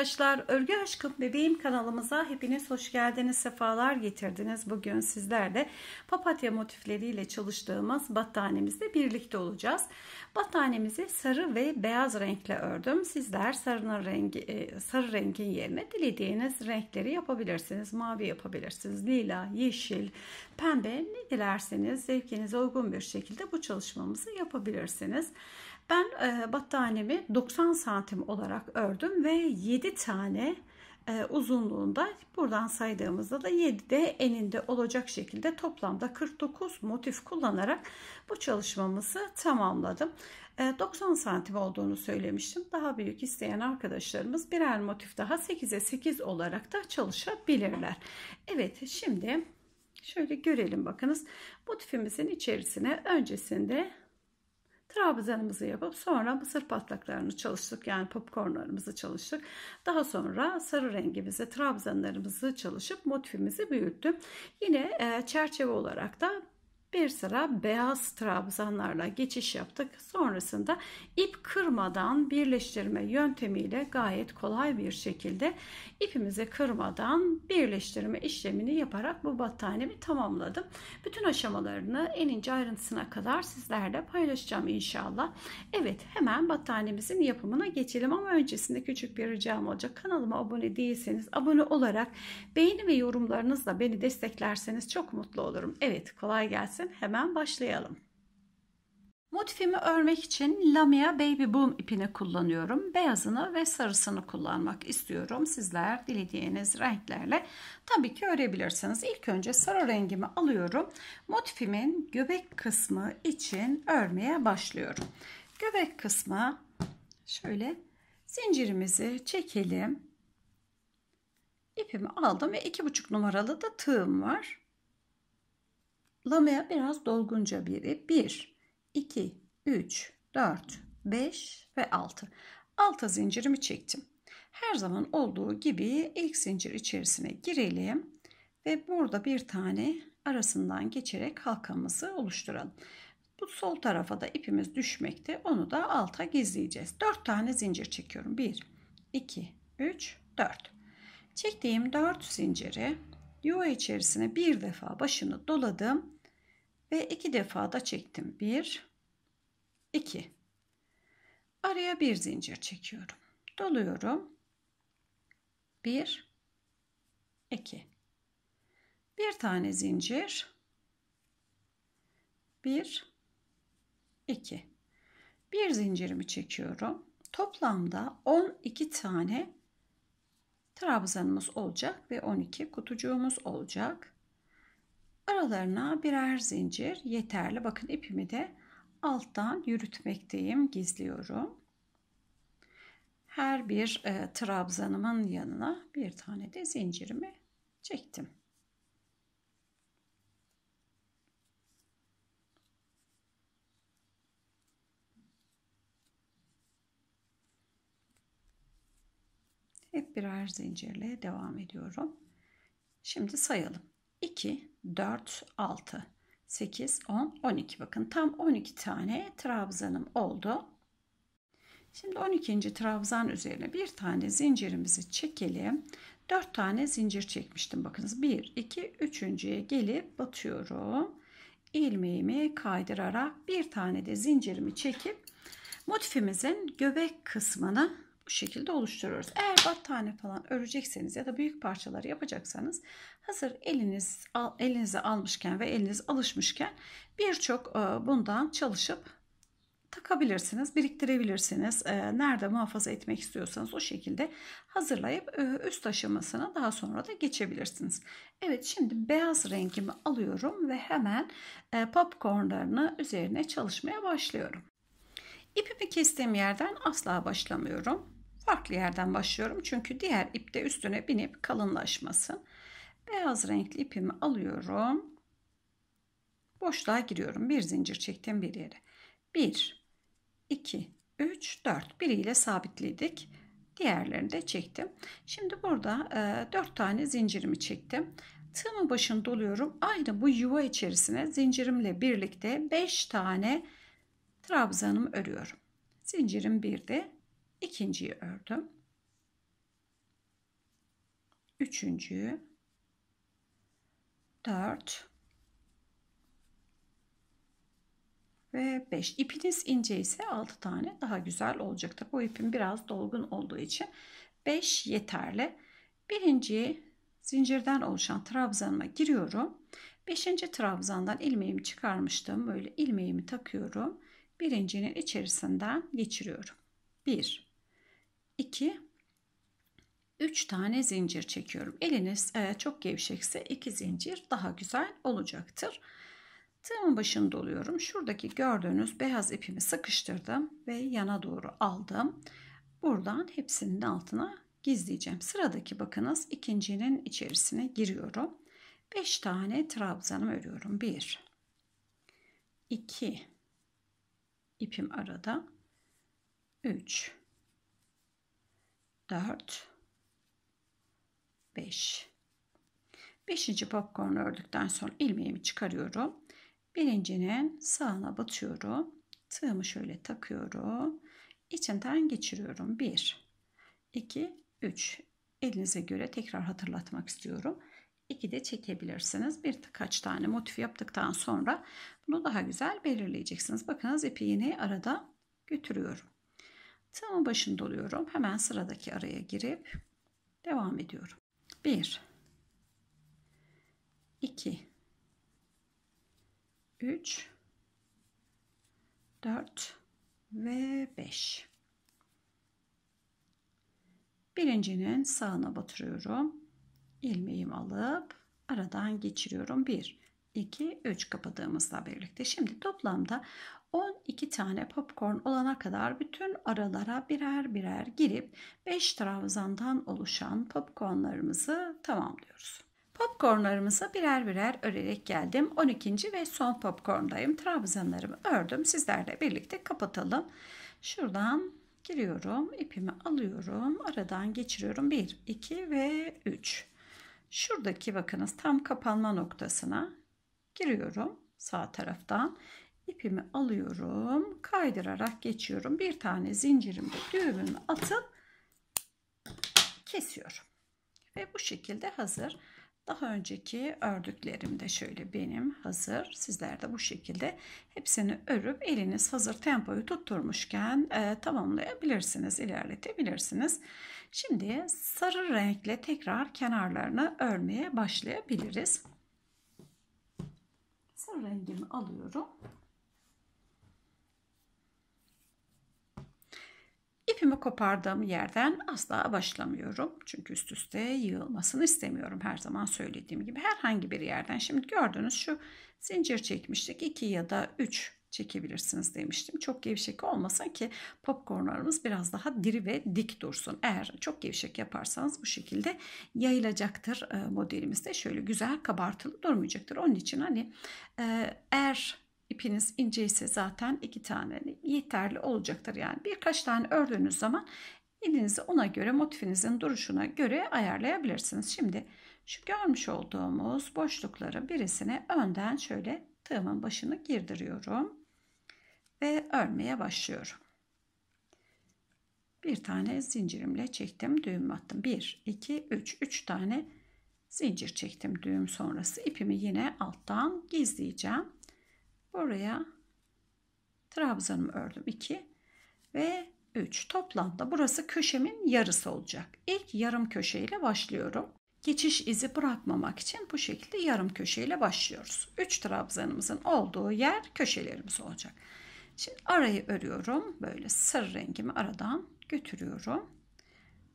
arkadaşlar Örgü Aşkım Bebeğim kanalımıza hepiniz hoş geldiniz sefalar getirdiniz. Bugün sizlerle papatya motifleriyle çalıştığımız battaniyemizle birlikte olacağız. Battaniyemizi sarı ve beyaz renkle ördüm. Sizler sarının rengi, e, sarı rengin yerine dilediğiniz renkleri yapabilirsiniz. Mavi yapabilirsiniz. Lila, yeşil, pembe ne dilerseniz zevkinize uygun bir şekilde bu çalışmamızı yapabilirsiniz. Ben e, battaniyemi 90 santim olarak ördüm ve 7 tane e, uzunluğunda buradan saydığımızda da 7 eninde olacak şekilde toplamda 49 motif kullanarak bu çalışmamızı tamamladım. E, 90 santim olduğunu söylemiştim. Daha büyük isteyen arkadaşlarımız birer motif daha 8'e 8 olarak da çalışabilirler. Evet şimdi şöyle görelim bakınız. Motifimizin içerisine öncesinde Trabzanımızı yapıp sonra mısır patlaklarını çalıştık. Yani popcornlarımızı çalıştık. Daha sonra sarı rengimizi, trabzanlarımızı çalışıp motifimizi büyüttüm. Yine e, çerçeve olarak da bir sıra beyaz trabzanlarla geçiş yaptık. Sonrasında ip kırmadan birleştirme yöntemiyle gayet kolay bir şekilde ipimizi kırmadan birleştirme işlemini yaparak bu battaniyemi tamamladım. Bütün aşamalarını en ince ayrıntısına kadar sizlerle paylaşacağım inşallah. Evet hemen battaniyemizin yapımına geçelim ama öncesinde küçük bir ricam olacak. Kanalıma abone değilseniz abone olarak beğeni ve yorumlarınızla beni desteklerseniz çok mutlu olurum. Evet kolay gelsin istersin hemen başlayalım. Motifimi örmek için Lamia Baby Boom ipini kullanıyorum. Beyazını ve sarısını kullanmak istiyorum. Sizler dilediğiniz renklerle tabii ki örebilirsiniz. İlk önce sarı rengimi alıyorum. Motifimin göbek kısmı için örmeye başlıyorum. Göbek kısmı şöyle zincirimizi çekelim. İpimi aldım ve iki buçuk numaralı da tığım var. Lamaya biraz dolgunca biri. 1, 2, 3, 4, 5 ve 6. Alta zincirimi çektim. Her zaman olduğu gibi ilk zincir içerisine girelim ve burada bir tane arasından geçerek halkamızı oluşturalım. Bu sol tarafa da ipimiz düşmekte. Onu da alta gizleyeceğiz. 4 tane zincir çekiyorum. 1, 2, 3, 4. Çektiğim 4 zinciri Yuva içerisine bir defa başını doladım ve iki defa da çektim. Bir, iki. Araya bir zincir çekiyorum. Doluyorum. Bir, iki. Bir tane zincir. Bir, iki. Bir zincirimi çekiyorum. Toplamda 12 tane trabzanımız olacak ve 12 kutucuğumuz olacak. Aralarına birer zincir yeterli. Bakın ipimi de alttan yürütmekteyim. Gizliyorum. Her bir e, trabzanımın yanına bir tane de zincirimi çektim. Hep birer zincirle devam ediyorum. Şimdi sayalım. 2, 4, 6, 8, 10, 12. Bakın tam 12 tane trabzanım oldu. Şimdi 12. trabzan üzerine bir tane zincirimizi çekelim. 4 tane zincir çekmiştim. Bakınız 1, 2, 3.ye gelip batıyorum. Ilmeğimi kaydırarak bir tane de zincirimi çekip motifimizin göbek kısmını bu şekilde oluşturuyoruz. Eğer battaniye falan örecekseniz ya da büyük parçalar yapacaksanız hazır eliniz elinize almışken ve eliniz alışmışken birçok e, bundan çalışıp takabilirsiniz, biriktirebilirsiniz. E, nerede muhafaza etmek istiyorsanız o şekilde hazırlayıp e, üst aşamasına daha sonra da geçebilirsiniz. Evet şimdi beyaz rengimi alıyorum ve hemen popcornlarını üzerine çalışmaya başlıyorum. İpimi kestiğim yerden asla başlamıyorum. Farklı yerden başlıyorum çünkü diğer ipte üstüne binip kalınlaşmasın. Beyaz renkli ipimi alıyorum. Boşluğa giriyorum. Bir zincir çektim bir yere. 1, 2, 3, 4. Biriyle sabitledik. Diğerlerini de çektim. Şimdi burada e, 4 tane zincirimi çektim. Tığımın başını doluyorum. Aynı bu yuva içerisine zincirimle birlikte 5 tane trabzanımı örüyorum. Zincirim 1'di ikinciyi ördüm. Üçüncüyü dört ve beş. İpiniz ince ise altı tane daha güzel olacaktır. Bu ipim biraz dolgun olduğu için beş yeterli. Birinci zincirden oluşan trabzanıma giriyorum. Beşinci trabzandan ilmeğimi çıkarmıştım. Böyle ilmeğimi takıyorum. Birincinin içerisinden geçiriyorum. Bir. 2 3 tane zincir çekiyorum. Eliniz e, çok gevşekse 2 zincir daha güzel olacaktır. Tığımın başını doluyorum. Şuradaki gördüğünüz beyaz ipimi sıkıştırdım ve yana doğru aldım. Buradan hepsinin altına gizleyeceğim. Sıradaki bakınız ikincinin içerisine giriyorum. 5 tane trabzanımı örüyorum. 1 2 ipim arada 3 4 5 Beşinci popcorn ördükten sonra ilmeğimi çıkarıyorum. Birincinin sağına batıyorum. Tığımı şöyle takıyorum. İçinden geçiriyorum. 1 2 3 Elinize göre tekrar hatırlatmak istiyorum. 2 de çekebilirsiniz. Bir kaç tane motif yaptıktan sonra bunu daha güzel belirleyeceksiniz. Bakınız ipi yine arada götürüyorum. Tam başında oluyorum. Hemen sıradaki araya girip devam ediyorum. 1 2 3 4 ve 5 birincinin sağına batırıyorum ilmeğimi alıp aradan geçiriyorum 1 2 3 kapadığımızla birlikte şimdi toplamda 12 tane popcorn olana kadar bütün aralara birer birer girip 5 trabzandan oluşan popcornlarımızı tamamlıyoruz. Popcornlarımızı birer birer örerek geldim. 12. ve son popcorndayım. Trabzanlarımı ördüm. Sizlerle birlikte kapatalım. Şuradan giriyorum. ipimi alıyorum. Aradan geçiriyorum. 1, 2 ve 3. Şuradaki bakınız tam kapanma noktasına giriyorum sağ taraftan ipimi alıyorum. Kaydırarak geçiyorum. Bir tane zincirimde düğümümü atıp kesiyorum. Ve bu şekilde hazır. Daha önceki ördüklerim de şöyle benim hazır. Sizler de bu şekilde hepsini örüp eliniz hazır tempoyu tutturmuşken e, tamamlayabilirsiniz, ilerletebilirsiniz. Şimdi sarı renkle tekrar kenarlarını örmeye başlayabiliriz. Sarı rengimi alıyorum. ipimi kopardığım yerden asla başlamıyorum. Çünkü üst üste yığılmasını istemiyorum. Her zaman söylediğim gibi herhangi bir yerden. Şimdi gördüğünüz şu zincir çekmiştik. 2 ya da 3 çekebilirsiniz demiştim. Çok gevşek olmasın ki popcornlarımız biraz daha diri ve dik dursun. Eğer çok gevşek yaparsanız bu şekilde yayılacaktır e, modelimizde. Şöyle güzel kabartılı durmayacaktır. Onun için hani e, eğer ipiniz ince ise zaten iki tane yeterli olacaktır. Yani birkaç tane ördüğünüz zaman ilinizi ona göre motifinizin duruşuna göre ayarlayabilirsiniz. Şimdi şu görmüş olduğumuz boşlukları birisine önden şöyle tığımın başını girdiriyorum ve örmeye başlıyorum. Bir tane zincirimle çektim düğüm attım. 1, 2, 3, 3 tane zincir çektim düğüm sonrası. ipimi yine alttan gizleyeceğim buraya trabzanımı ördüm 2 ve 3 toplamda burası köşemin yarısı olacak İlk yarım köşeyle başlıyorum geçiş izi bırakmamak için bu şekilde yarım köşeyle başlıyoruz 3 trabzanımızın olduğu yer köşelerimiz olacak şimdi arayı örüyorum böyle sarı rengimi aradan götürüyorum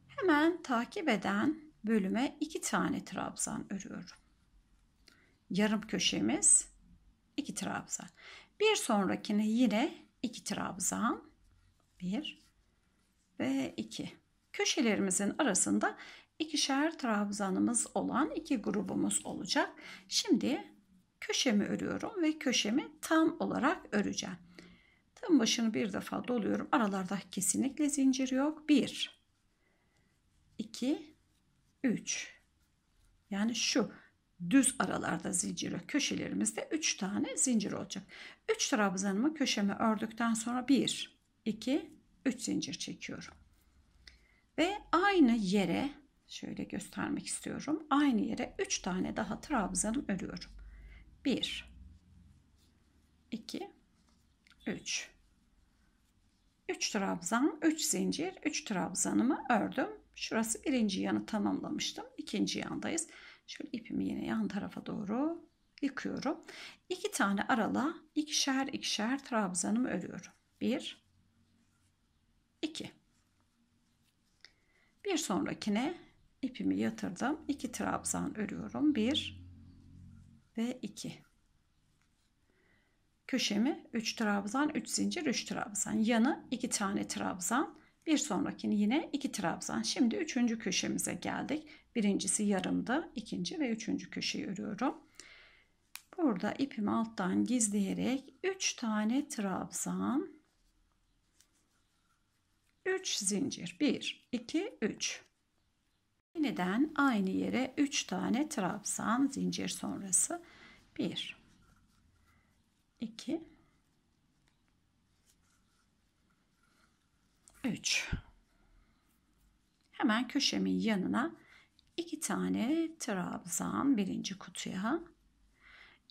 hemen takip eden bölüme 2 tane trabzan örüyorum yarım köşemiz 2 trabzan. Bir sonrakine yine 2 trabzan. 1 ve 2. Köşelerimizin arasında ikişer trabzanımız olan iki grubumuz olacak. Şimdi köşemi örüyorum ve köşemi tam olarak öreceğim. Tığım başını bir defa doluyorum. Aralarda kesinlikle zincir yok. 1 2 3 Yani şu düz aralarda zincir, köşelerimizde 3 tane zincir olacak. 3 trabzanımı köşeme ördükten sonra 1, 2, 3 zincir çekiyorum. Ve aynı yere şöyle göstermek istiyorum. Aynı yere 3 tane daha trabzanım örüyorum. 1, 2, 3. 3 trabzan, 3 zincir, 3 trabzanımı ördüm. Şurası birinci yanı tamamlamıştım. İkinci yandayız. Şöyle ipimi yine yan tarafa doğru yıkıyorum. İki tane arala ikişer ikişer trabzanımı örüyorum. Bir, iki. Bir sonrakine ipimi yatırdım. İki trabzan örüyorum. Bir ve iki. Köşemi 3 trabzan, 3 zincir, 3 trabzan. Yanı 2 tane trabzan. Bir sonrakini yine 2 trabzan. Şimdi 3. köşemize geldik. Birincisi yarımda ikinci ve üçüncü köşeyi örüyorum. Burada ipimi alttan gizleyerek 3 tane trabzan 3 zincir 1 2 3 yeniden aynı yere 3 tane trabzan zincir sonrası 1 2 3 hemen köşemin yanına 2 tane trabzan birinci kutuya.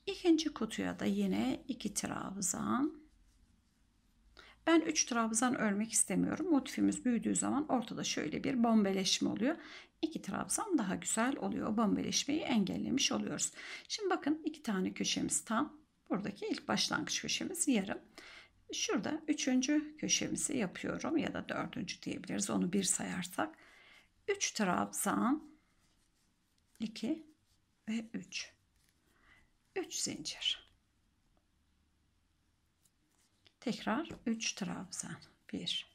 İkinci kutuya da yine iki trabzan. Ben 3 trabzan örmek istemiyorum. Motifimiz büyüdüğü zaman ortada şöyle bir bombeleşme oluyor. 2 trabzan daha güzel oluyor. Bombeleşmeyi engellemiş oluyoruz. Şimdi bakın 2 tane köşemiz tam. Buradaki ilk başlangıç köşemiz yarım. Şurada üçüncü köşemizi yapıyorum ya da dördüncü diyebiliriz onu bir sayarsak. 3 trabzan 2 ve 3 3 zincir tekrar 3 trabzan 1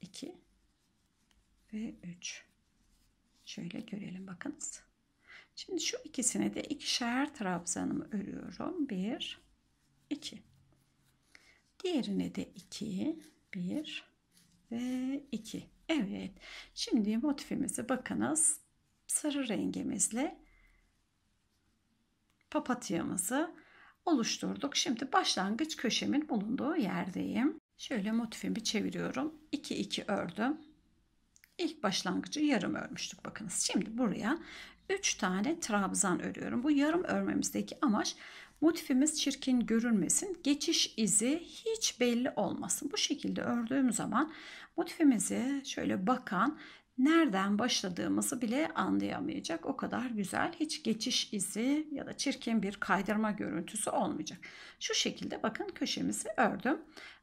2 ve 3 şöyle görelim bakınız şimdi şu ikisine de ikişer trabzanımı örüyorum 1 2 diğerine de 2 1 ve 2 Evet şimdi motifimizi bakınız sarı rengimizle papatyamızı oluşturduk. Şimdi başlangıç köşemin bulunduğu yerdeyim. Şöyle motifimi çeviriyorum. 2 2 ördüm. İlk başlangıcı yarım örmüştük bakınız. Şimdi buraya 3 tane trabzan örüyorum. Bu yarım örmemizdeki amaç motifimiz çirkin görünmesin. Geçiş izi hiç belli olmasın. Bu şekilde ördüğüm zaman motifimizi şöyle bakan nereden başladığımızı bile anlayamayacak. O kadar güzel hiç geçiş izi ya da çirkin bir kaydırma görüntüsü olmayacak. Şu şekilde bakın köşemizi ördüm.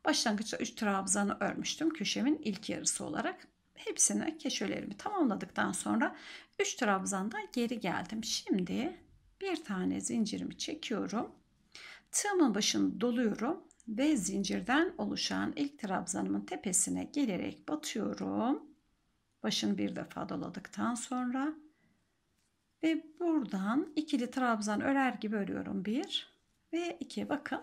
Başlangıçta 3 trabzanı örmüştüm köşemin ilk yarısı olarak. Hepsini köşelerimi tamamladıktan sonra 3 trabzandan geri geldim. Şimdi bir tane zincirimi çekiyorum. Tığımın başını doluyorum ve zincirden oluşan ilk trabzanımın tepesine gelerek batıyorum Başın bir defa doladıktan sonra ve buradan ikili trabzan örer gibi örüyorum. Bir ve iki. Bakın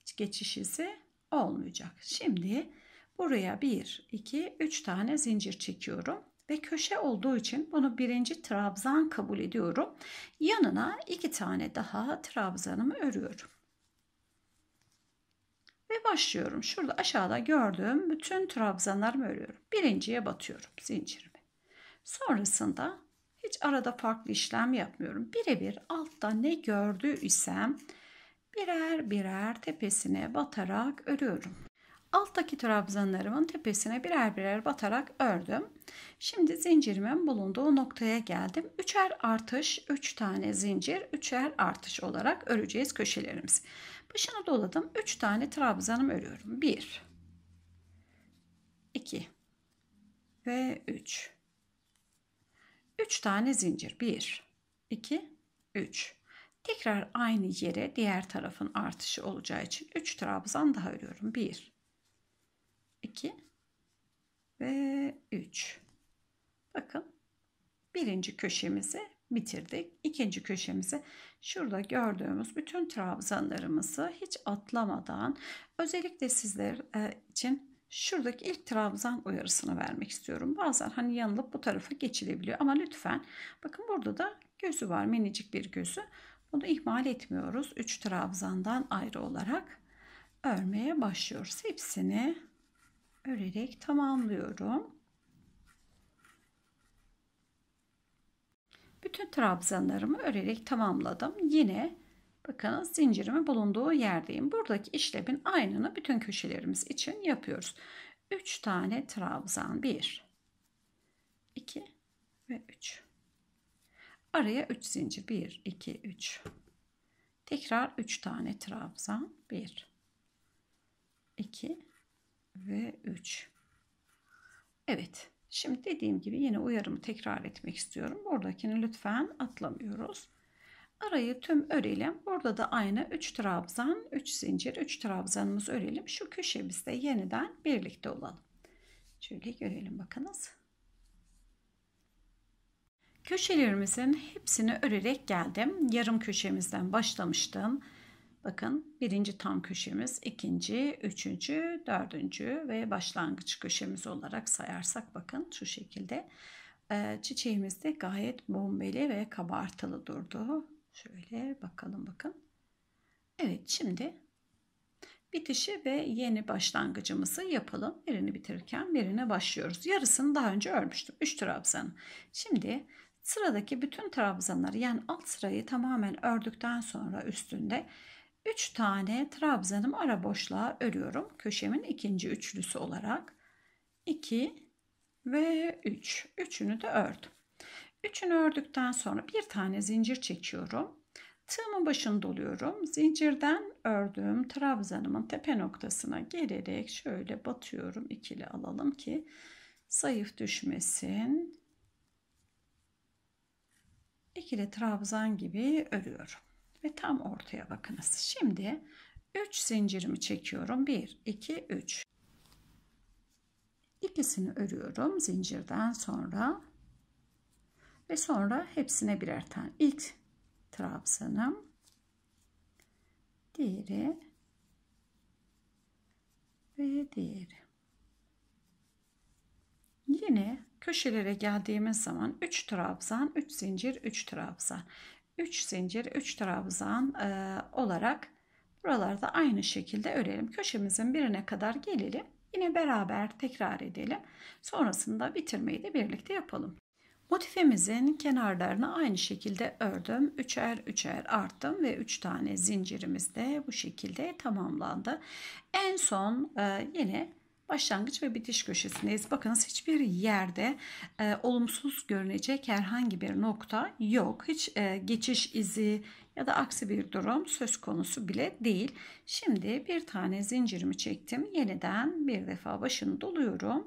hiç geçiş izi olmayacak. Şimdi buraya bir, iki, üç tane zincir çekiyorum ve köşe olduğu için bunu birinci trabzan kabul ediyorum. Yanına iki tane daha trabzanımı örüyorum. Ve başlıyorum. Şurada aşağıda gördüğüm bütün trabzanlarımı örüyorum. Birinciye batıyorum zincirimi. Sonrasında hiç arada farklı işlem yapmıyorum. Birebir altta ne gördüysem birer birer tepesine batarak örüyorum. Alttaki trabzanlarımın tepesine birer birer batarak ördüm. Şimdi zincirimin bulunduğu noktaya geldim. Üçer artış, üç tane zincir, üçer artış olarak öreceğiz köşelerimizi. Başını doladım. 3 tane trabzanım örüyorum. 1 2 ve 3 3 tane zincir. 1 2 3 Tekrar aynı yere diğer tarafın artışı olacağı için 3 trabzan daha örüyorum. 1 2 ve 3 Bakın birinci köşemizi bitirdik. İkinci köşemizi şurada gördüğümüz bütün trabzanlarımızı hiç atlamadan özellikle sizler e, için şuradaki ilk trabzan uyarısını vermek istiyorum. Bazen hani yanılıp bu tarafa geçilebiliyor ama lütfen bakın burada da gözü var minicik bir gözü. Bunu ihmal etmiyoruz. 3 trabzandan ayrı olarak örmeye başlıyoruz. Hepsini örerek tamamlıyorum. Bütün trabzanlarımı örerek tamamladım. Yine bakın zincirimi bulunduğu yerdeyim. Buradaki işlemin aynını bütün köşelerimiz için yapıyoruz. 3 tane trabzan. 1 2 ve 3. Araya 3 zincir. 1 2 3. Tekrar 3 tane trabzan. 1 2 ve 3. Evet. Şimdi dediğim gibi yine uyarımı tekrar etmek istiyorum. Buradakini lütfen atlamıyoruz. Arayı tüm örelim. Burada da aynı 3 trabzan, 3 zincir, 3 trabzanımız örelim. Şu köşemizde yeniden birlikte olalım. Şöyle görelim bakınız. Köşelerimizin hepsini örerek geldim. Yarım köşemizden başlamıştım. Bakın birinci tam köşemiz, ikinci, üçüncü, dördüncü ve başlangıç köşemiz olarak sayarsak bakın şu şekilde. Ee, çiçeğimiz de gayet bombeli ve kabartılı durdu. Şöyle bakalım bakın. Evet şimdi bitişi ve yeni başlangıcımızı yapalım. Birini bitirirken birine başlıyoruz. Yarısını daha önce örmüştüm. 3 trabzan. Şimdi sıradaki bütün trabzanları yani alt sırayı tamamen ördükten sonra üstünde 3 tane trabzanım ara boşluğa örüyorum. Köşemin ikinci üçlüsü olarak. 2 ve 3. 3'ünü de ördüm. 3'ünü ördükten sonra bir tane zincir çekiyorum. Tığımın başını doluyorum. Zincirden ördüğüm trabzanımın tepe noktasına gelerek şöyle batıyorum. İkili alalım ki zayıf düşmesin. İkili trabzan gibi örüyorum ve tam ortaya bakınız. Şimdi 3 zincirimi çekiyorum. 1, 2, 3. İkisini örüyorum zincirden sonra ve sonra hepsine birer tane. İlk trabzanım, diğeri ve diğeri. Yine köşelere geldiğimiz zaman 3 trabzan, 3 zincir, 3 trabzan. 3 zincir 3 trabzan e, olarak buralarda aynı şekilde örelim. Köşemizin birine kadar gelelim. Yine beraber tekrar edelim. Sonrasında bitirmeyi de birlikte yapalım. Motifimizin kenarlarını aynı şekilde ördüm. Üçer üçer arttım ve üç tane zincirimiz de bu şekilde tamamlandı. En son e, yine başlangıç ve bitiş köşesindeyiz. Bakınız hiçbir yerde e, olumsuz görünecek herhangi bir nokta yok. Hiç e, geçiş izi ya da aksi bir durum söz konusu bile değil. Şimdi bir tane zincirimi çektim. Yeniden bir defa başını doluyorum.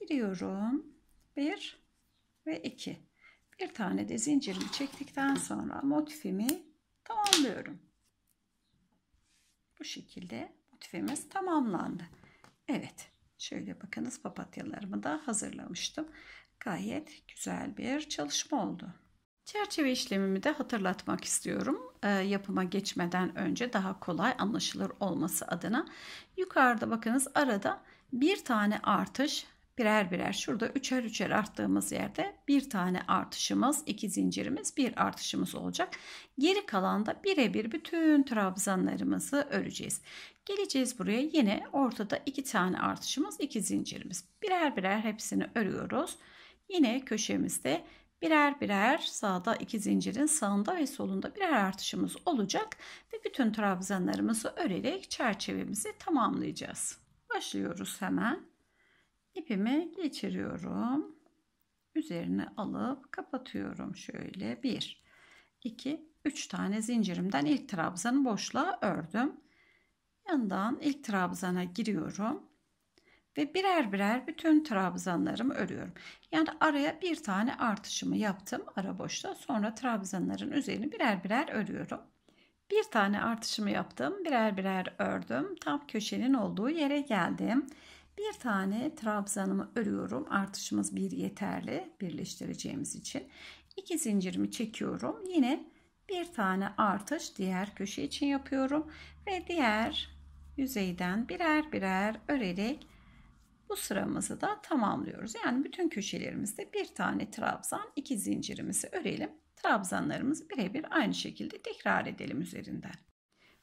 Giriyorum. Bir ve iki. Bir tane de zincirimi çektikten sonra motifimi tamamlıyorum. Bu şekilde motifimiz tamamlandı. Evet. Şöyle bakınız papatyalarımı da hazırlamıştım. Gayet güzel bir çalışma oldu. Çerçeve işlemimi de hatırlatmak istiyorum. E, yapıma geçmeden önce daha kolay anlaşılır olması adına. Yukarıda bakınız arada bir tane artış birer birer şurada üçer üçer arttığımız yerde bir tane artışımız, iki zincirimiz, bir artışımız olacak. Geri kalan da birebir bütün trabzanlarımızı öreceğiz. Geleceğiz buraya yine ortada iki tane artışımız, iki zincirimiz. Birer birer hepsini örüyoruz. Yine köşemizde birer birer sağda iki zincirin sağında ve solunda birer artışımız olacak ve bütün trabzanlarımızı örerek çerçevemizi tamamlayacağız. Başlıyoruz hemen ipimi geçiriyorum. Üzerine alıp kapatıyorum şöyle 1 2 3 tane zincirimden ilk trabzanı boşluğa ördüm. Yandan ilk trabzana giriyorum ve birer birer bütün trabzanlarımı örüyorum. Yani araya bir tane artışımı yaptım ara boşta. Sonra trabzanların üzerini birer birer örüyorum. Bir tane artışımı yaptım, birer birer ördüm. Tam köşenin olduğu yere geldim. Bir tane trabzanımı örüyorum. Artışımız bir yeterli birleştireceğimiz için. iki zincirimi çekiyorum. Yine bir tane artış diğer köşe için yapıyorum. Ve diğer yüzeyden birer birer örerek bu sıramızı da tamamlıyoruz. Yani bütün köşelerimizde bir tane trabzan, iki zincirimizi örelim. Trabzanlarımızı birebir aynı şekilde tekrar edelim üzerinden.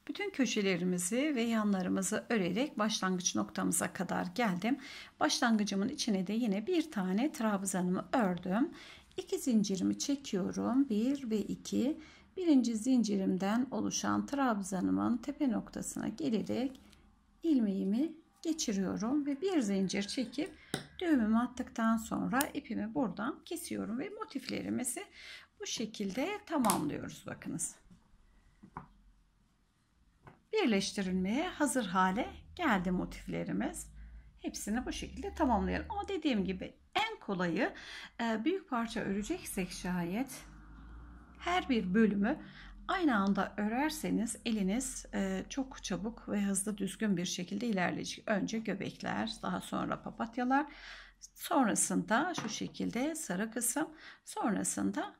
Bütün köşelerimizi ve yanlarımızı örerek başlangıç noktamıza kadar geldim. Başlangıcımın içine de yine bir tane trabzanımı ördüm. İki zincirimi çekiyorum. Bir ve iki. Birinci zincirimden oluşan trabzanımın tepe noktasına gelerek ilmeğimi geçiriyorum ve bir zincir çekip düğümümü attıktan sonra ipimi buradan kesiyorum ve motiflerimizi bu şekilde tamamlıyoruz bakınız birleştirilmeye hazır hale geldi motiflerimiz. Hepsini bu şekilde tamamlayalım. Ama dediğim gibi en kolayı e, büyük parça öreceksek şayet her bir bölümü aynı anda örerseniz eliniz e, çok çabuk ve hızlı düzgün bir şekilde ilerleyecek. Önce göbekler, daha sonra papatyalar, sonrasında şu şekilde sarı kısım, sonrasında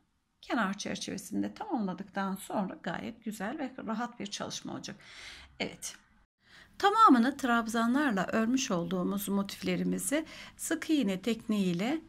kenar çerçevesinde tamamladıktan sonra gayet güzel ve rahat bir çalışma olacak. Evet. Tamamını trabzanlarla örmüş olduğumuz motiflerimizi sık iğne tekniğiyle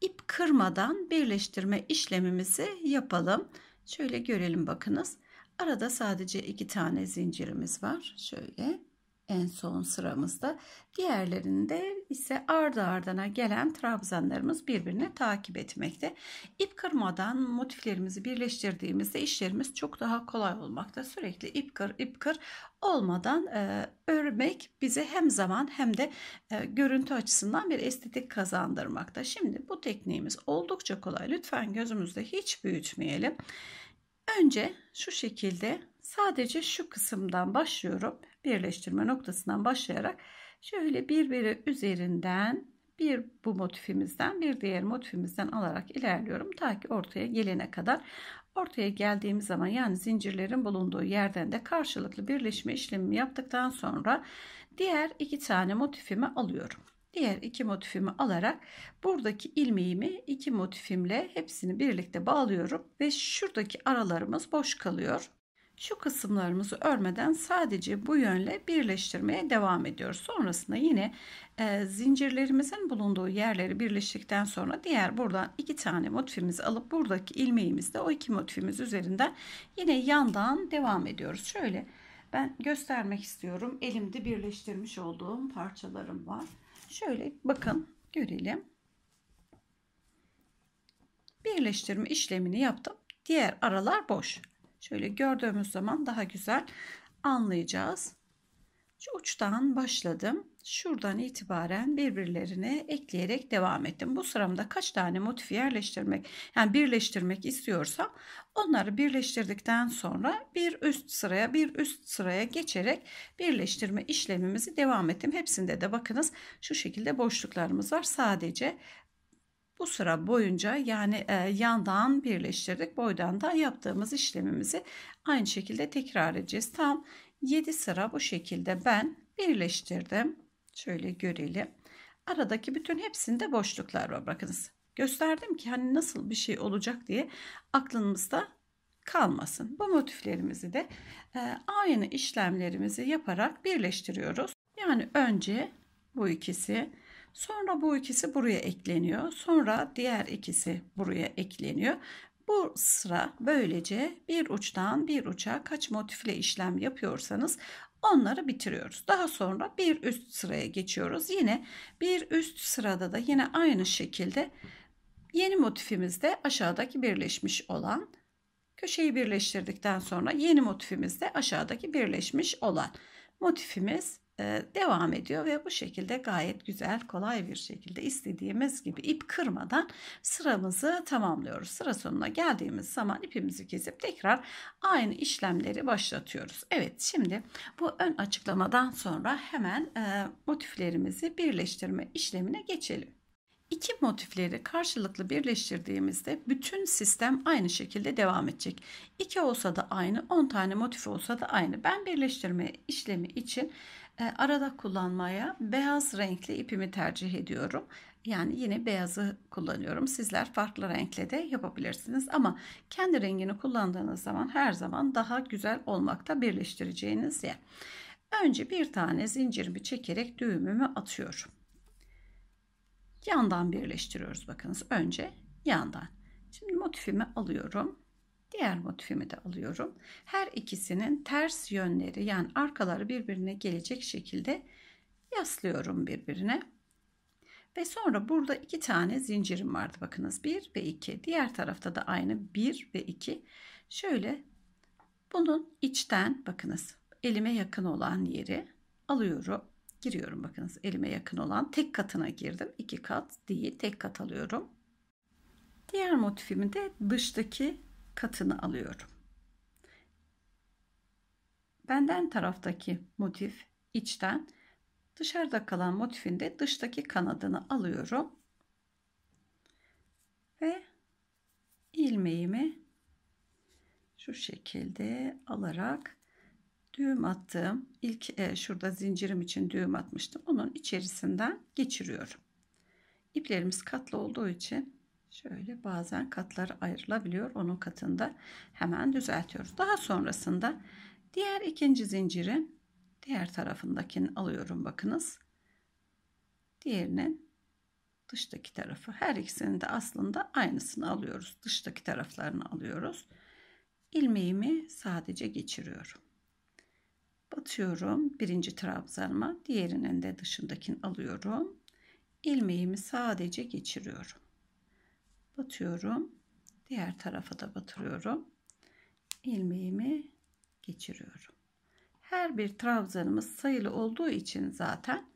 ip kırmadan birleştirme işlemimizi yapalım. Şöyle görelim bakınız. Arada sadece iki tane zincirimiz var. Şöyle en son sıramızda. Diğerlerinde ise ardı ardına gelen trabzanlarımız birbirine takip etmekte. İp kırmadan motiflerimizi birleştirdiğimizde işlerimiz çok daha kolay olmakta. Sürekli ip kır ip kır olmadan e, örmek bize hem zaman hem de e, görüntü açısından bir estetik kazandırmakta. Şimdi bu tekniğimiz oldukça kolay. Lütfen gözümüzde hiç büyütmeyelim. Önce şu şekilde sadece şu kısımdan başlıyorum birleştirme noktasından başlayarak şöyle birbiri üzerinden bir bu motifimizden bir diğer motifimizden alarak ilerliyorum ta ki ortaya gelene kadar ortaya geldiğimiz zaman yani zincirlerin bulunduğu yerden de karşılıklı birleşme işlemi yaptıktan sonra diğer iki tane motifimi alıyorum diğer iki motifimi alarak buradaki ilmeğimi iki motifimle hepsini birlikte bağlıyorum ve şuradaki aralarımız boş kalıyor şu kısımlarımızı örmeden sadece bu yönle birleştirmeye devam ediyoruz. Sonrasında yine e, zincirlerimizin bulunduğu yerleri birleştikten sonra diğer buradan iki tane motifimizi alıp buradaki ilmeğimizde o iki motifimiz üzerinden yine yandan devam ediyoruz. Şöyle ben göstermek istiyorum. Elimde birleştirmiş olduğum parçalarım var. Şöyle bakın görelim. Birleştirme işlemini yaptım. Diğer aralar boş. Şöyle gördüğümüz zaman daha güzel anlayacağız. Şu uçtan başladım. Şuradan itibaren birbirlerine ekleyerek devam ettim. Bu sıramda kaç tane motif yerleştirmek, yani birleştirmek istiyorsam onları birleştirdikten sonra bir üst sıraya bir üst sıraya geçerek birleştirme işlemimizi devam ettim. Hepsinde de bakınız şu şekilde boşluklarımız var. Sadece bu sıra boyunca yani e, yandan birleştirdik. Boydan da yaptığımız işlemimizi aynı şekilde tekrar edeceğiz. Tam 7 sıra bu şekilde ben birleştirdim. Şöyle görelim. Aradaki bütün hepsinde boşluklar var. Bakınız gösterdim ki hani nasıl bir şey olacak diye aklımızda kalmasın. Bu motiflerimizi de e, aynı işlemlerimizi yaparak birleştiriyoruz. Yani önce bu ikisi Sonra bu ikisi buraya ekleniyor. Sonra diğer ikisi buraya ekleniyor. Bu sıra böylece bir uçtan bir uça kaç motifle işlem yapıyorsanız onları bitiriyoruz. Daha sonra bir üst sıraya geçiyoruz. Yine bir üst sırada da yine aynı şekilde yeni motifimizde aşağıdaki birleşmiş olan köşeyi birleştirdikten sonra yeni motifimizde aşağıdaki birleşmiş olan motifimiz devam ediyor ve bu şekilde gayet güzel kolay bir şekilde istediğimiz gibi ip kırmadan sıramızı tamamlıyoruz. Sıra sonuna geldiğimiz zaman ipimizi kesip tekrar aynı işlemleri başlatıyoruz. Evet şimdi bu ön açıklamadan sonra hemen e, motiflerimizi birleştirme işlemine geçelim. İki motifleri karşılıklı birleştirdiğimizde bütün sistem aynı şekilde devam edecek. 2 olsa da aynı, 10 tane motif olsa da aynı. Ben birleştirme işlemi için ee, arada kullanmaya beyaz renkli ipimi tercih ediyorum. Yani yine beyazı kullanıyorum. Sizler farklı renkle de yapabilirsiniz ama kendi rengini kullandığınız zaman her zaman daha güzel olmakta birleştireceğiniz yer. Önce bir tane zincirimi çekerek düğümümü atıyorum. Yandan birleştiriyoruz bakınız. Önce yandan. Şimdi motifimi alıyorum. Diğer motifimi de alıyorum. Her ikisinin ters yönleri yani arkaları birbirine gelecek şekilde yaslıyorum birbirine. Ve sonra burada iki tane zincirim vardı. Bakınız 1 ve 2. Diğer tarafta da aynı 1 ve 2. Şöyle bunun içten bakınız elime yakın olan yeri alıyorum. Giriyorum bakınız elime yakın olan tek katına girdim. 2 kat değil tek kat alıyorum. Diğer motifimi de dıştaki katını alıyorum. Benden taraftaki motif içten, dışarıda kalan motifin de dıştaki kanadını alıyorum. Ve ilmeğimi şu şekilde alarak düğüm attığım ilk e, şurada zincirim için düğüm atmıştım. Onun içerisinden geçiriyorum. İplerimiz katlı olduğu için Şöyle bazen katlar ayrılabiliyor. Onun katında hemen düzeltiyoruz. Daha sonrasında diğer ikinci zincirin diğer tarafındakini alıyorum bakınız. Diğerinin dıştaki tarafı. Her ikisini de aslında aynısını alıyoruz. Dıştaki taraflarını alıyoruz. İlmeğimi sadece geçiriyorum. Batıyorum birinci trabzanıma. Diğerinin de dışındakini alıyorum. İlmeğimi sadece geçiriyorum batıyorum. Diğer tarafa da batırıyorum. Ilmeğimi geçiriyorum. Her bir trabzanımız sayılı olduğu için zaten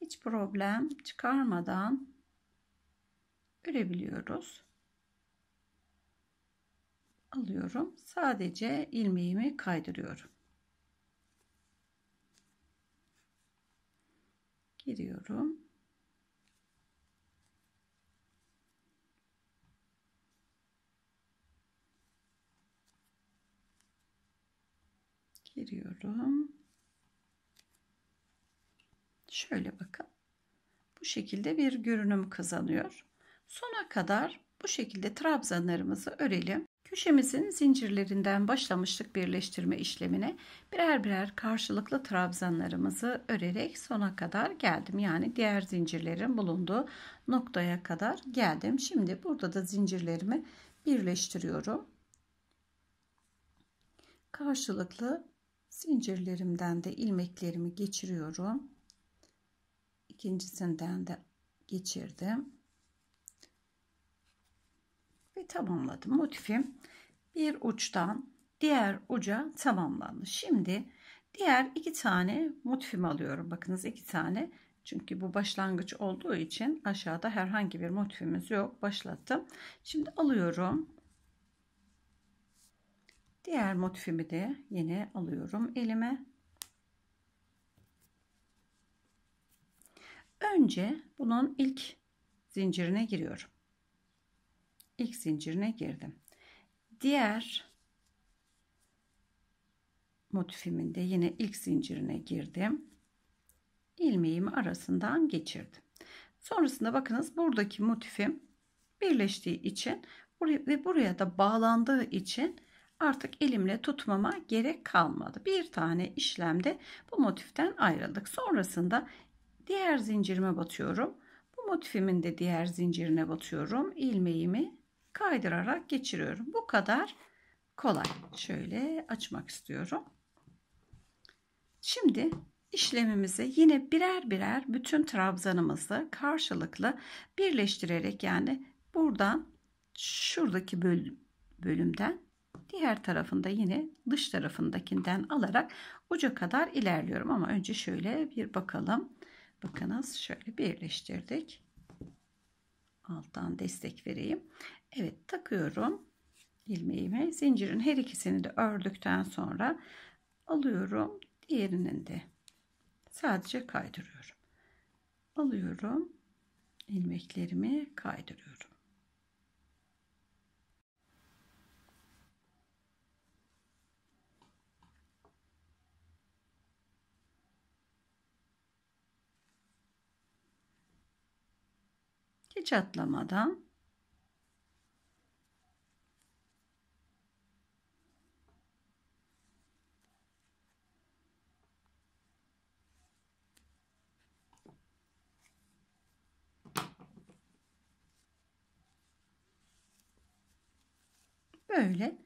hiç problem çıkarmadan örebiliyoruz. Alıyorum. Sadece ilmeğimi kaydırıyorum. Giriyorum. giriyorum. Şöyle bakın. Bu şekilde bir görünüm kazanıyor. Sona kadar bu şekilde trabzanlarımızı örelim. Köşemizin zincirlerinden başlamıştık birleştirme işlemine. Birer birer karşılıklı trabzanlarımızı örerek sona kadar geldim. Yani diğer zincirlerin bulunduğu noktaya kadar geldim. Şimdi burada da zincirlerimi birleştiriyorum. Karşılıklı zincirlerimden de ilmeklerimi geçiriyorum ikincisinden de geçirdim ve tamamladım motifim bir uçtan diğer uca tamamlandı şimdi diğer iki tane motifimi alıyorum bakınız iki tane çünkü bu başlangıç olduğu için aşağıda herhangi bir motifimiz yok başlattım şimdi alıyorum Diğer motifimi de yine alıyorum elime. Önce bunun ilk zincirine giriyorum. İlk zincirine girdim. Diğer motifimin de yine ilk zincirine girdim. Ilmeğimi arasından geçirdim. Sonrasında bakınız buradaki motifim birleştiği için ve buraya da bağlandığı için Artık elimle tutmama gerek kalmadı. Bir tane işlemde bu motiften ayrıldık. Sonrasında diğer zincirime batıyorum. Bu motifimin de diğer zincirine batıyorum. İlmeğimi kaydırarak geçiriyorum. Bu kadar kolay. Şöyle açmak istiyorum. Şimdi işlemimizi yine birer birer bütün trabzanımızı karşılıklı birleştirerek yani buradan şuradaki bölüm bölümden Diğer tarafında yine dış tarafındakinden alarak uca kadar ilerliyorum. Ama önce şöyle bir bakalım. Bakınız şöyle birleştirdik. Alttan destek vereyim. Evet takıyorum ilmeğime. Zincirin her ikisini de ördükten sonra alıyorum. Diğerinin de sadece kaydırıyorum. Alıyorum ilmeklerimi kaydırıyorum. hiç atlamadan böyle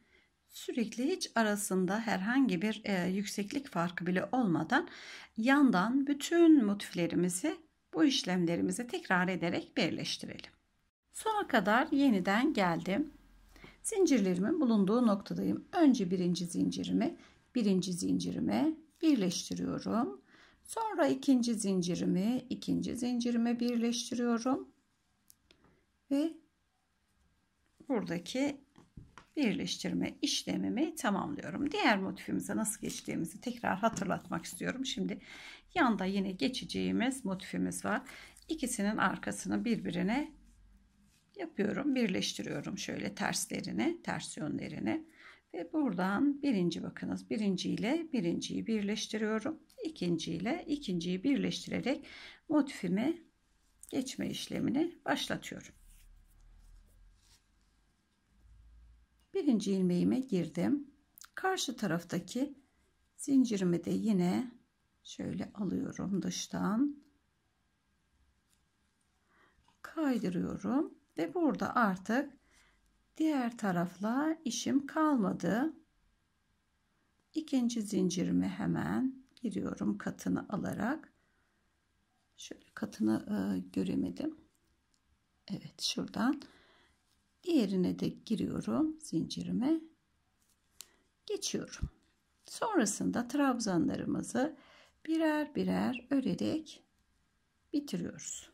sürekli hiç arasında herhangi bir e, yükseklik farkı bile olmadan yandan bütün motiflerimizi bu işlemlerimizi tekrar ederek birleştirelim. Sona kadar yeniden geldim. Zincirlerimin bulunduğu noktadayım. Önce birinci zincirimi, birinci zincirime birleştiriyorum. Sonra ikinci zincirimi, ikinci zincirime birleştiriyorum. Ve buradaki birleştirme işlemimi tamamlıyorum. Diğer motifimize nasıl geçtiğimizi tekrar hatırlatmak istiyorum. Şimdi yanda yine geçeceğimiz motifimiz var. İkisinin arkasını birbirine yapıyorum. Birleştiriyorum şöyle terslerini, ters yönlerini. Ve buradan birinci bakınız birinci ile birinciyi birleştiriyorum. İkinci ile ikinciyi birleştirerek motifimi geçme işlemini başlatıyorum. birinci ilmeğime girdim karşı taraftaki zincirimi de yine şöyle alıyorum dıştan kaydırıyorum ve burada artık diğer tarafla işim kalmadı İkinci zincirimi hemen giriyorum katını alarak şöyle katını e, göremedim Evet şuradan Diğerine de giriyorum zincirime. Geçiyorum. Sonrasında trabzanlarımızı birer birer örerek bitiriyoruz.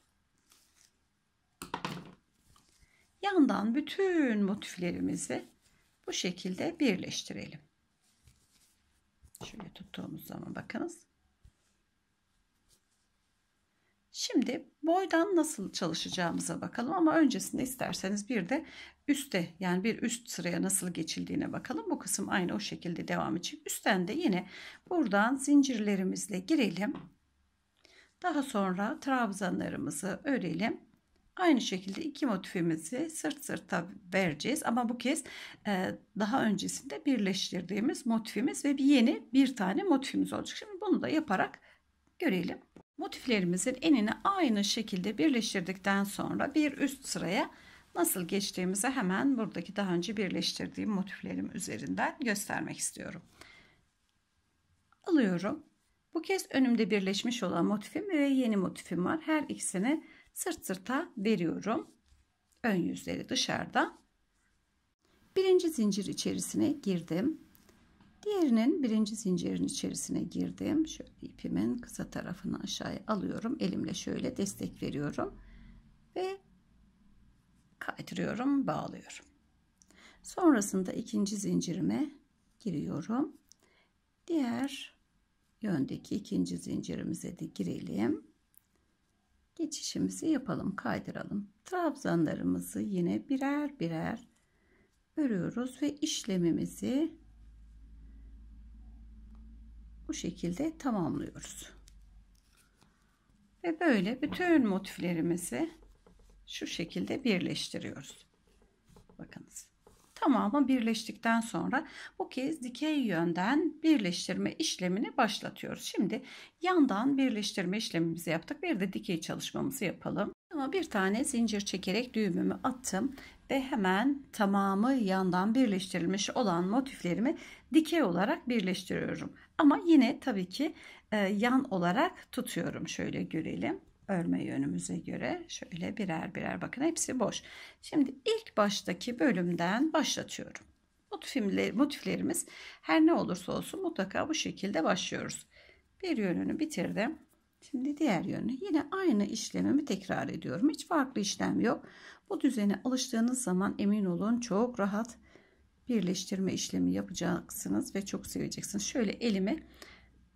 Yandan bütün motiflerimizi bu şekilde birleştirelim. Şöyle tuttuğumuz zaman bakınız Şimdi boydan nasıl çalışacağımıza bakalım ama öncesinde isterseniz bir de üste yani bir üst sıraya nasıl geçildiğine bakalım. Bu kısım aynı o şekilde devam edecek. Üstten de yine buradan zincirlerimizle girelim. Daha sonra trabzanlarımızı örelim. Aynı şekilde iki motifimizi sırt sırta vereceğiz ama bu kez e, daha öncesinde birleştirdiğimiz motifimiz ve bir yeni bir tane motifimiz olacak. Şimdi bunu da yaparak görelim. Motiflerimizin enini aynı şekilde birleştirdikten sonra bir üst sıraya nasıl geçtiğimizi hemen buradaki daha önce birleştirdiğim motiflerim üzerinden göstermek istiyorum. Alıyorum. Bu kez önümde birleşmiş olan motifim ve yeni motifim var. Her ikisini sırt sırta veriyorum. Ön yüzleri dışarıda. Birinci zincir içerisine girdim. Diğerinin birinci zincirin içerisine girdim. Şöyle ipimin kısa tarafını aşağıya alıyorum. Elimle şöyle destek veriyorum. Ve kaydırıyorum, bağlıyorum. Sonrasında ikinci zincirime giriyorum. Diğer yöndeki ikinci zincirimize de girelim. Geçişimizi yapalım, kaydıralım. Trabzanlarımızı yine birer birer örüyoruz ve işlemimizi bu şekilde tamamlıyoruz. Ve böyle bütün motiflerimizi şu şekilde birleştiriyoruz. Bakınız. Tamamı birleştikten sonra bu kez dikey yönden birleştirme işlemini başlatıyoruz. Şimdi yandan birleştirme işlemimizi yaptık. Bir de dikey çalışmamızı yapalım. Ama bir tane zincir çekerek düğümümü attım ve hemen tamamı yandan birleştirilmiş olan motiflerimi dikey olarak birleştiriyorum. Ama yine tabii ki e, yan olarak tutuyorum. Şöyle görelim. Örme yönümüze göre şöyle birer birer bakın hepsi boş. Şimdi ilk baştaki bölümden başlatıyorum. Motifimler, motiflerimiz her ne olursa olsun mutlaka bu şekilde başlıyoruz. Bir yönünü bitirdim. Şimdi diğer yönü yine aynı işlemimi tekrar ediyorum. Hiç farklı işlem yok. Bu düzene alıştığınız zaman emin olun çok rahat birleştirme işlemi yapacaksınız ve çok seveceksiniz. Şöyle elimi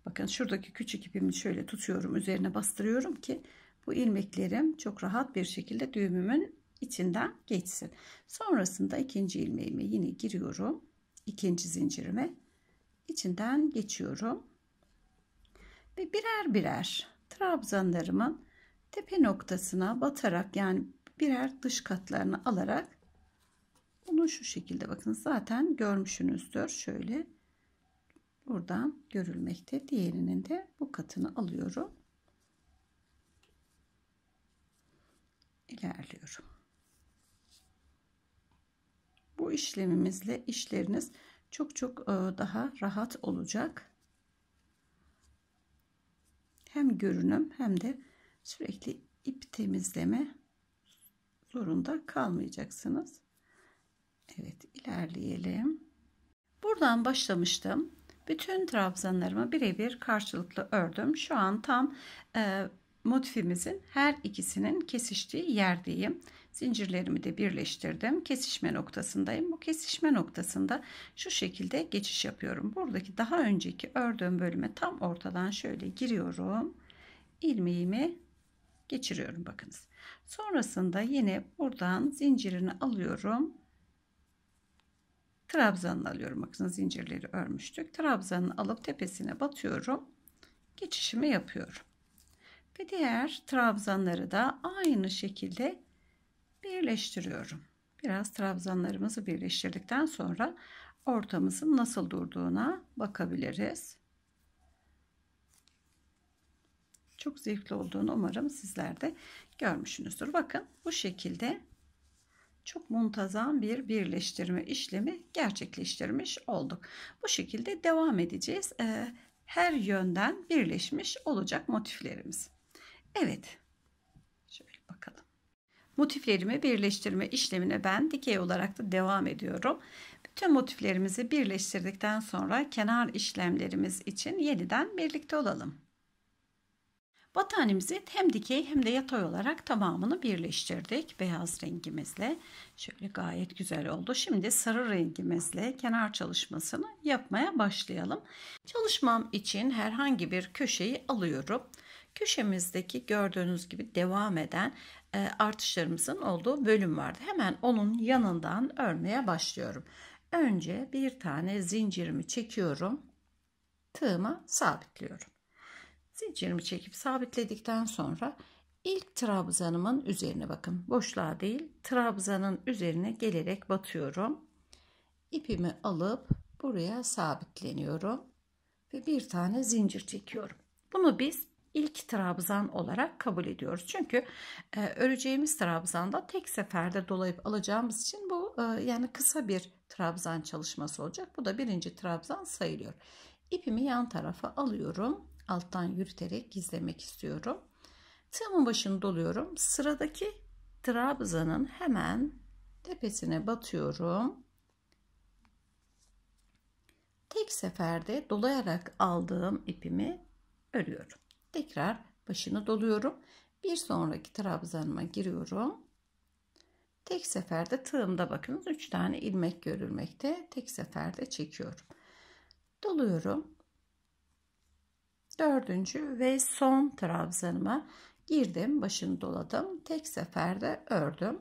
bakın şuradaki küçük ipimi şöyle tutuyorum üzerine bastırıyorum ki bu ilmeklerim çok rahat bir şekilde düğümümün içinden geçsin. Sonrasında ikinci ilmeğime yine giriyorum. ikinci zincirime içinden geçiyorum. Ve birer birer trabzanlarımın tepe noktasına batarak yani birer dış katlarını alarak bunu şu şekilde bakın zaten görmüşsünüzdür. Şöyle buradan görülmekte. Diğerinin de bu katını alıyorum. ilerliyorum. Bu işlemimizle işleriniz çok çok e, daha rahat olacak. Hem görünüm hem de sürekli ip temizleme zorunda kalmayacaksınız. Evet ilerleyelim. Buradan başlamıştım. Bütün trabzanlarımı birebir karşılıklı ördüm. Şu an tam e, motifimizin her ikisinin kesiştiği yerdeyim. Zincirlerimi de birleştirdim. Kesişme noktasındayım. Bu kesişme noktasında şu şekilde geçiş yapıyorum. Buradaki daha önceki ördüğüm bölüme tam ortadan şöyle giriyorum. İlmeğimi geçiriyorum bakınız. Sonrasında yine buradan zincirini alıyorum. trabzanı alıyorum. Bakın zincirleri örmüştük. trabzanı alıp tepesine batıyorum. Geçişimi yapıyorum. Ve diğer trabzanları da aynı şekilde birleştiriyorum. Biraz trabzanlarımızı birleştirdikten sonra ortamızın nasıl durduğuna bakabiliriz. Çok zevkli olduğunu umarım sizler de görmüşsünüzdür. Bakın bu şekilde çok muntazam bir birleştirme işlemi gerçekleştirmiş olduk. Bu şekilde devam edeceğiz. Ee, her yönden birleşmiş olacak motiflerimiz. Evet. Şöyle bakalım. Motiflerimi birleştirme işlemine ben dikey olarak da devam ediyorum. Bütün motiflerimizi birleştirdikten sonra kenar işlemlerimiz için yeniden birlikte olalım. Battaniyemizin hem dikey hem de yatay olarak tamamını birleştirdik beyaz rengimizle. Şöyle gayet güzel oldu. Şimdi sarı rengimizle kenar çalışmasını yapmaya başlayalım. Çalışmam için herhangi bir köşeyi alıyorum. Köşemizdeki gördüğünüz gibi devam eden e, artışlarımızın olduğu bölüm vardı. Hemen onun yanından örmeye başlıyorum. Önce bir tane zincirimi çekiyorum. Tığıma sabitliyorum. Zincirimi çekip sabitledikten sonra ilk trabzanımın üzerine bakın. Boşluğa değil trabzanın üzerine gelerek batıyorum. ipimi alıp buraya sabitleniyorum. Ve bir tane zincir çekiyorum. Bunu biz ilk trabzan olarak kabul ediyoruz. Çünkü e, öreceğimiz trabzanda tek seferde dolayıp alacağımız için bu e, yani kısa bir trabzan çalışması olacak. Bu da birinci trabzan sayılıyor. İpimi yan tarafa alıyorum alttan yürüterek gizlemek istiyorum. Tığımın başını doluyorum. Sıradaki trabzanın hemen tepesine batıyorum. Tek seferde dolayarak aldığım ipimi örüyorum. Tekrar başını doluyorum. Bir sonraki trabzanıma giriyorum. Tek seferde tığımda bakınız 3 tane ilmek görülmekte. Tek seferde çekiyorum. Doluyorum dördüncü ve son trabzanıma girdim başını doladım tek seferde ördüm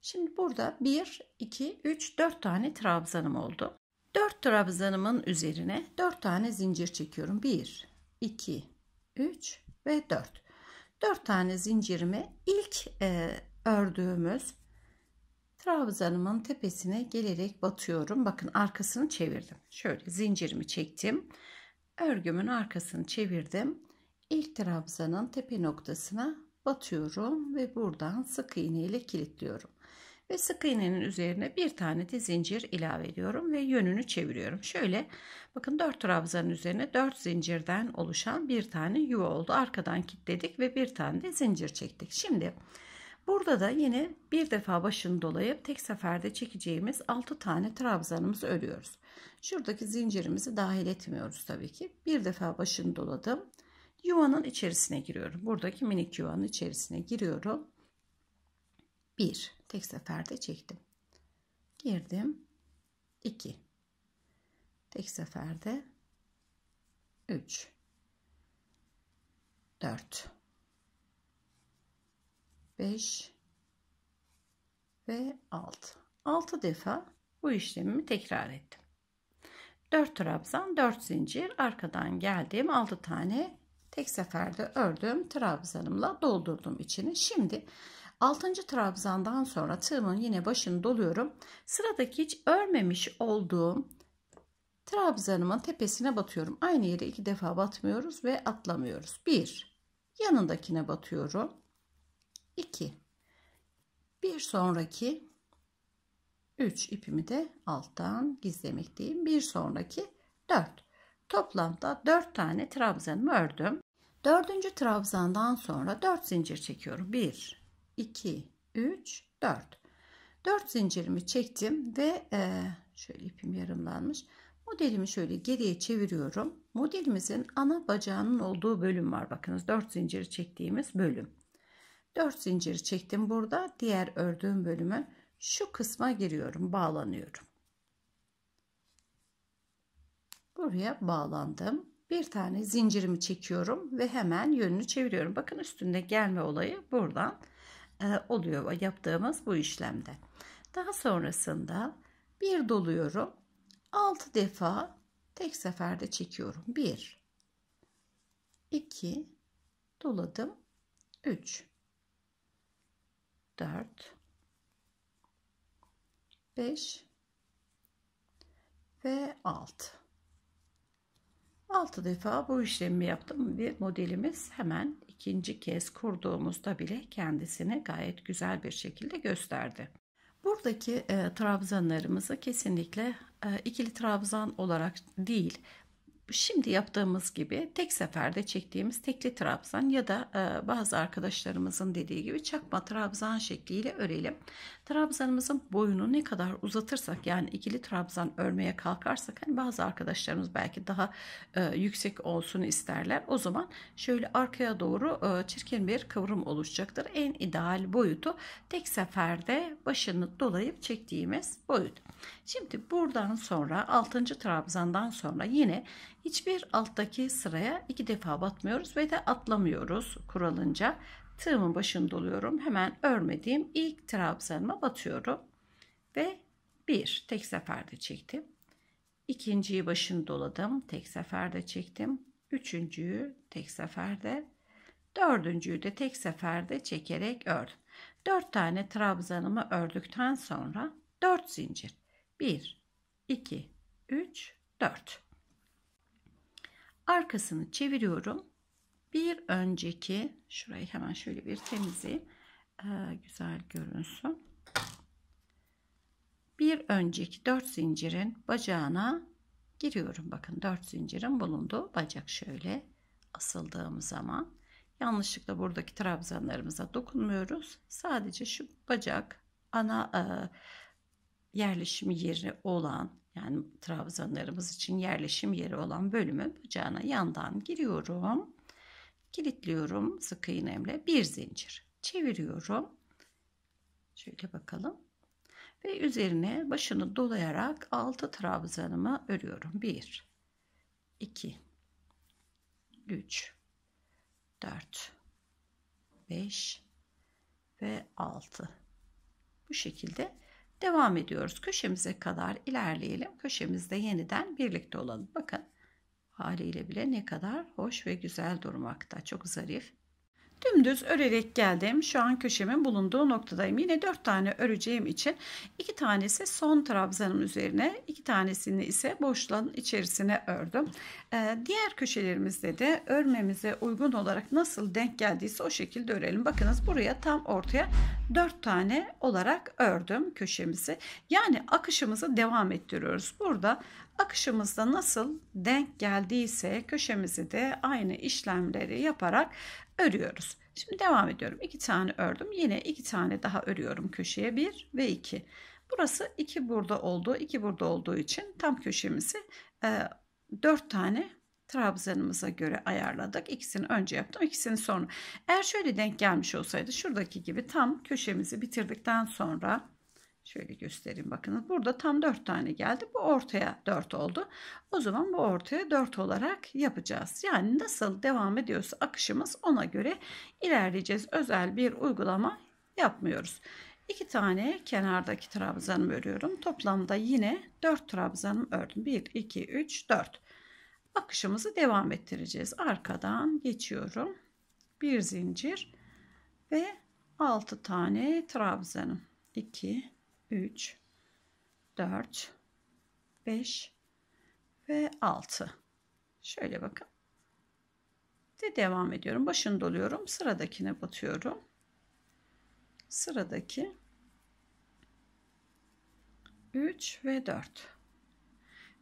şimdi burada 1 2 3 4 tane trabzanım oldu 4 trabzanımın üzerine 4 tane zincir çekiyorum 1 2 3 ve 4 4 tane zincirimi ilk e, ördüğümüz trabzanımın tepesine gelerek batıyorum bakın arkasını çevirdim şöyle zincirimi çektim örgümün arkasını çevirdim. İlk trabzanın tepe noktasına batıyorum ve buradan sık iğne ile kilitliyorum. Ve sık iğnenin üzerine bir tane de zincir ilave ediyorum ve yönünü çeviriyorum. Şöyle bakın 4 trabzanın üzerine 4 zincirden oluşan bir tane yuva oldu. Arkadan kilitledik ve bir tane de zincir çektik. Şimdi Burada da yine bir defa başını dolayıp tek seferde çekeceğimiz 6 tane trabzanımızı örüyoruz. Şuradaki zincirimizi dahil etmiyoruz tabii ki. Bir defa başını doladım. Yuvanın içerisine giriyorum. Buradaki minik yuvanın içerisine giriyorum. 1 tek seferde çektim. Girdim. 2 tek seferde 3 4 5 ve 6. 6 defa bu işlemimi tekrar ettim. 4 trabzan 4 zincir arkadan geldiğim 6 tane tek seferde ördüm trabzanımla doldurdum içini. Şimdi 6. trabzandan sonra tığımın yine başını doluyorum. Sıradaki hiç örmemiş olduğum trabzanımın tepesine batıyorum. Aynı yere iki defa batmıyoruz ve atlamıyoruz. 1. Yanındakine batıyorum. 2 bir sonraki 3 ipimi de alttan gizlemekteyim bir sonraki 4 toplamda 4 tane trabzanımı ördüm dördüncü trabzandan sonra 4 zincir çekiyorum 1 2 3 4 4 zincirimi çektim ve e, şöyle ipim yarımlanmış modelimi şöyle geriye çeviriyorum modelimizin ana bacağının olduğu bölüm var bakınız 4 zinciri çektiğimiz bölüm 4 zincir çektim burada diğer ördüğüm bölümü şu kısma giriyorum bağlanıyorum buraya bağlandım bir tane zincirimi çekiyorum ve hemen yönünü çeviriyorum bakın üstünde gelme olayı buradan e, oluyor yaptığımız bu işlemde daha sonrasında bir doluyorum 6 defa tek seferde çekiyorum 1 2 doladım 3 4 5 ve 6 6 defa bu işlemi yaptım ve modelimiz hemen ikinci kez kurduğumuzda bile kendisini gayet güzel bir şekilde gösterdi. Buradaki e, trabzanlarımızı kesinlikle e, ikili trabzan olarak değil şimdi yaptığımız gibi tek seferde çektiğimiz tekli trabzan ya da e, bazı arkadaşlarımızın dediği gibi çakma trabzan şekliyle örelim. Trabzanımızın boyunu ne kadar uzatırsak yani ikili trabzan örmeye kalkarsak hani bazı arkadaşlarımız belki daha e, yüksek olsun isterler. O zaman şöyle arkaya doğru e, çirkin bir kıvrım oluşacaktır. En ideal boyutu tek seferde başını dolayıp çektiğimiz boyut. Şimdi buradan sonra 6. trabzandan sonra yine hiçbir alttaki sıraya iki defa batmıyoruz ve de atlamıyoruz kuralınca. Tığımın başını doluyorum. Hemen örmediğim ilk trabzanıma batıyorum. Ve bir tek seferde çektim. İkinciyi başını doladım. Tek seferde çektim. Üçüncüyü tek seferde. Dördüncüyü de tek seferde çekerek ördüm. Dört tane trabzanımı ördükten sonra dört zincir. Bir, iki, üç, dört arkasını çeviriyorum. Bir önceki şurayı hemen şöyle bir temizleyeyim. Ee, güzel görünsün. Bir önceki 4 zincirin bacağına giriyorum. Bakın 4 zincirin bulunduğu bacak şöyle asıldığım zaman yanlışlıkla buradaki trabzanlarımıza dokunmuyoruz. Sadece şu bacak ana e, yerleşim yeri olan yani trabzanlarımız için yerleşim yeri olan bölümü bacağına yandan giriyorum. Kilitliyorum sık iğnemle bir zincir çeviriyorum. Şöyle bakalım. Ve üzerine başını dolayarak altı trabzanımı örüyorum. 1 2 3 4 5 ve 6 bu şekilde Devam ediyoruz. Köşemize kadar ilerleyelim. Köşemizde yeniden birlikte olalım. Bakın haliyle bile ne kadar hoş ve güzel durmakta. Çok zarif dümdüz örerek geldim. Şu an köşemin bulunduğu noktadayım. Yine 4 tane öreceğim için 2 tanesi son trabzanın üzerine, 2 tanesini ise boşluğun içerisine ördüm. Ee, diğer köşelerimizde de örmemize uygun olarak nasıl denk geldiyse o şekilde örelim. Bakınız buraya tam ortaya 4 tane olarak ördüm köşemizi. Yani akışımızı devam ettiriyoruz. Burada akışımızda nasıl denk geldiyse köşemizi de aynı işlemleri yaparak örüyoruz. Şimdi devam ediyorum. 2 tane ördüm. Yine 2 tane daha örüyorum köşeye 1 ve 2. Burası 2 burada olduğu, 2 burada olduğu için tam köşemizi 4 e, tane trabzanımıza göre ayarladık. İkisini önce yaptım, ikisini sonra. Eğer şöyle denk gelmiş olsaydı şuradaki gibi tam köşemizi bitirdikten sonra Şöyle göstereyim bakınız. Burada tam 4 tane geldi. Bu ortaya 4 oldu. O zaman bu ortaya 4 olarak yapacağız. Yani nasıl devam ediyorsa akışımız ona göre ilerleyeceğiz. Özel bir uygulama yapmıyoruz. 2 tane kenardaki trabzanımı örüyorum. Toplamda yine 4 trabzanım ördüm. 1, 2, 3, 4. Akışımızı devam ettireceğiz. Arkadan geçiyorum. Bir zincir ve 6 tane trabzanım. 2, 3, 4, 5 ve 6. Şöyle bakın. De devam ediyorum. Başını doluyorum. Sıradakine batıyorum. Sıradaki 3 ve 4.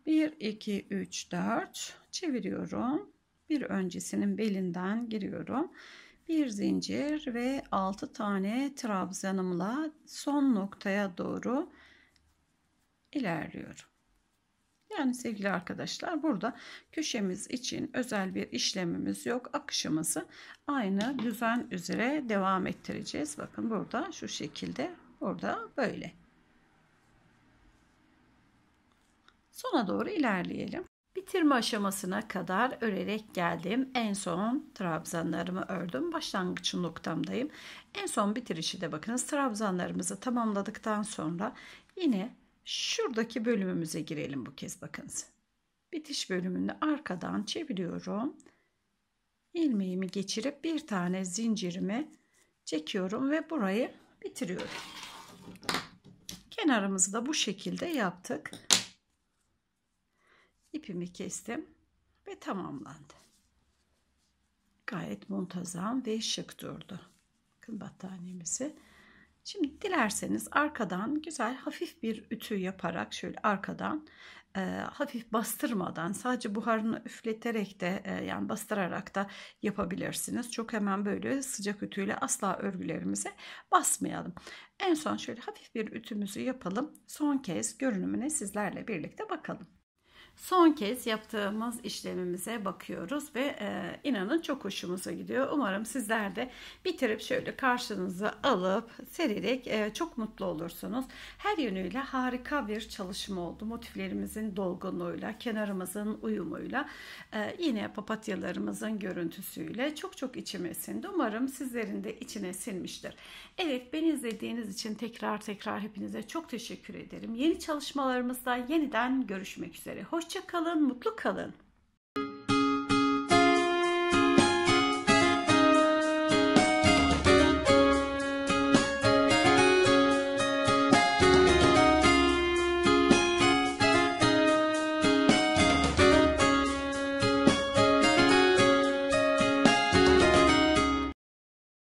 1, 2, 3, 4 çeviriyorum. Bir öncesinin belinden giriyorum bir zincir ve 6 tane trabzanımla son noktaya doğru ilerliyorum. Yani sevgili arkadaşlar burada köşemiz için özel bir işlemimiz yok. Akışımızı aynı düzen üzere devam ettireceğiz. Bakın burada şu şekilde, burada böyle. Sona doğru ilerleyelim bitirme aşamasına kadar örerek geldim. En son trabzanlarımı ördüm. Başlangıç noktamdayım. En son bitirişi de bakınız trabzanlarımızı tamamladıktan sonra yine şuradaki bölümümüze girelim bu kez bakınız. Bitiş bölümünü arkadan çeviriyorum. Ilmeğimi geçirip bir tane zincirimi çekiyorum ve burayı bitiriyorum. Kenarımızı da bu şekilde yaptık ipimi kestim ve tamamlandı. Gayet muntazam ve şık durdu. Bakın battaniyemizi. Şimdi dilerseniz arkadan güzel hafif bir ütü yaparak şöyle arkadan e, hafif bastırmadan sadece buharını üfleterek de e, yani bastırarak da yapabilirsiniz. Çok hemen böyle sıcak ütüyle asla örgülerimize basmayalım. En son şöyle hafif bir ütümüzü yapalım. Son kez görünümüne sizlerle birlikte bakalım. Son kez yaptığımız işlemimize bakıyoruz ve e, inanın çok hoşumuza gidiyor. Umarım sizler de bitirip şöyle karşınıza alıp sererek e, çok mutlu olursunuz. Her yönüyle harika bir çalışma oldu. Motiflerimizin dolgunluğuyla, kenarımızın uyumuyla, e, yine papatyalarımızın görüntüsüyle çok çok içime sindi. Umarım sizlerin de içine sinmiştir. Evet beni izlediğiniz için tekrar tekrar hepinize çok teşekkür ederim. Yeni çalışmalarımızda yeniden görüşmek üzere. Hoşçakalın. Hoşça kalın, mutlu kalın.